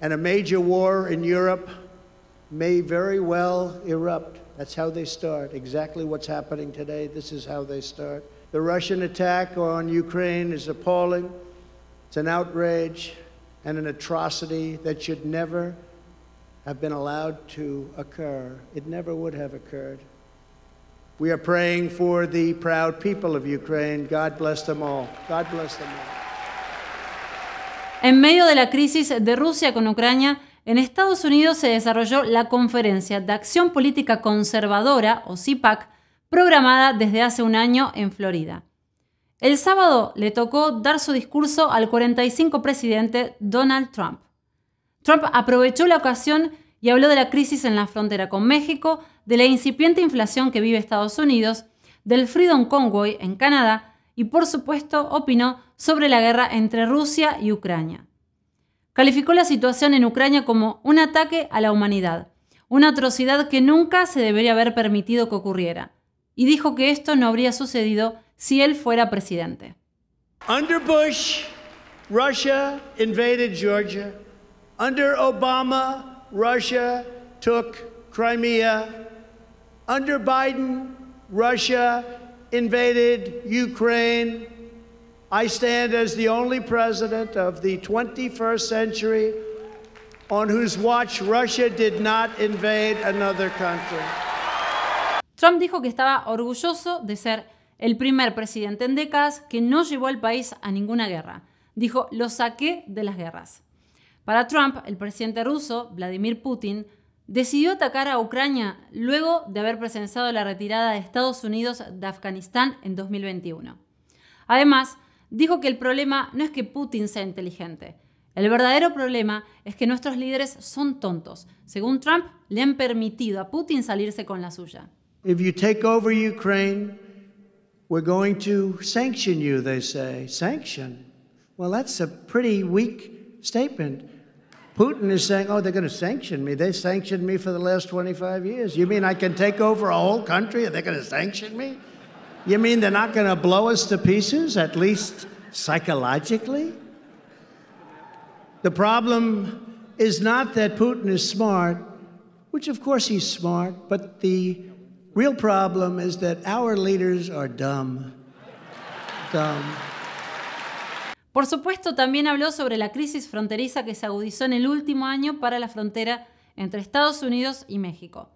and a major war in Europe may very well erupt. That's how they start. Exactly what's happening today. This is how they start. The Russian attack on Ukraine is appalling. It's an outrage and an atrocity that should never have been allowed to occur. It never would have occurred. We are praying for the proud people of Ukraine. God bless them all. God bless them all. En medio de la crisis de Rusia con Ucrania, en Estados Unidos se desarrolló la Conferencia de Acción Política Conservadora, o CIPAC, programada desde hace un año en Florida. El sábado le tocó dar su discurso al 45 presidente Donald Trump. Trump aprovechó la ocasión y habló de la crisis en la frontera con México, de la incipiente inflación que vive Estados Unidos, del Freedom Convoy en Canadá y por supuesto opinó sobre la guerra entre Rusia y Ucrania. Calificó la situación en Ucrania como un ataque a la humanidad, una atrocidad que nunca se debería haber permitido que ocurriera, y dijo que esto no habría sucedido si él fuera presidente. Under Bush, Russia invaded Georgia. Under Obama, Russia took Crimea. Under Biden, Russia invaded Ukraine, I stand as the only president of the 21st century on whose watch Russia did not invade another country. Trump dijo que estaba orgulloso de ser el primer presidente en décadas que no llevó al país a ninguna guerra. Dijo, lo saqué de las guerras. Para Trump, el presidente ruso, Vladimir Putin, decidió atacar a Ucrania luego de haber presenciado la retirada de Estados Unidos de Afganistán en 2021. Además, dijo que el problema no es que Putin sea inteligente. El verdadero problema es que nuestros líderes son tontos. Según Trump, le han permitido a Putin salirse con la suya. If you take over Ukraine, we're going to sanction you, they say. Sanction. Well, that's a pretty weak statement. Putin is saying, oh, they're going to sanction me. They sanctioned me for the last 25 years. You mean I can take over a whole country and they're going to sanction me? You mean they're not going to blow us to pieces, at least psychologically? The problem is not that Putin is smart, which of course he's smart, but the real problem is that our leaders are dumb. dumb. Por supuesto, también habló sobre la crisis fronteriza que se agudizó en el último año para la frontera entre Estados Unidos y México.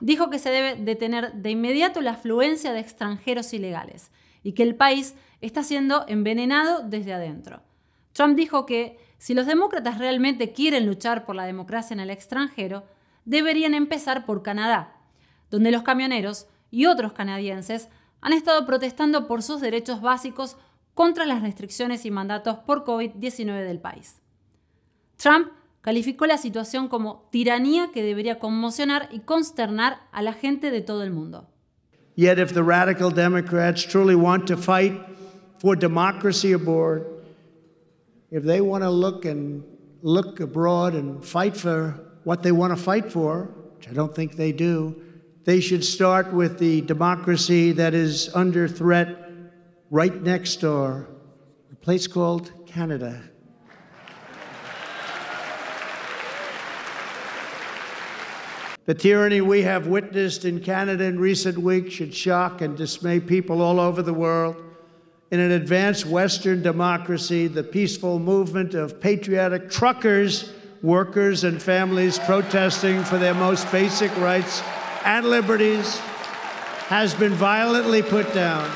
Dijo que se debe detener de inmediato la afluencia de extranjeros ilegales y que el país está siendo envenenado desde adentro. Trump dijo que si los demócratas realmente quieren luchar por la democracia en el extranjero, deberían empezar por Canadá, donde los camioneros y otros canadienses han estado protestando por sus derechos básicos contra las restricciones y mandatos por COVID-19 del país. Trump calificó la situación como tiranía que debería conmocionar y consternar a la gente de todo el mundo. Yet if the radical Democrats truly want to fight for democracy abroad, if they want to look and look abroad and fight for what they want to fight for, which I don't think they do, they should start with the democracy that is under threat right next door, a place called Canada. The tyranny we have witnessed in Canada in recent weeks should shock and dismay people all over the world. In an advanced Western democracy, the peaceful movement of patriotic truckers, workers, and families protesting for their most basic rights and liberties has been violently put down.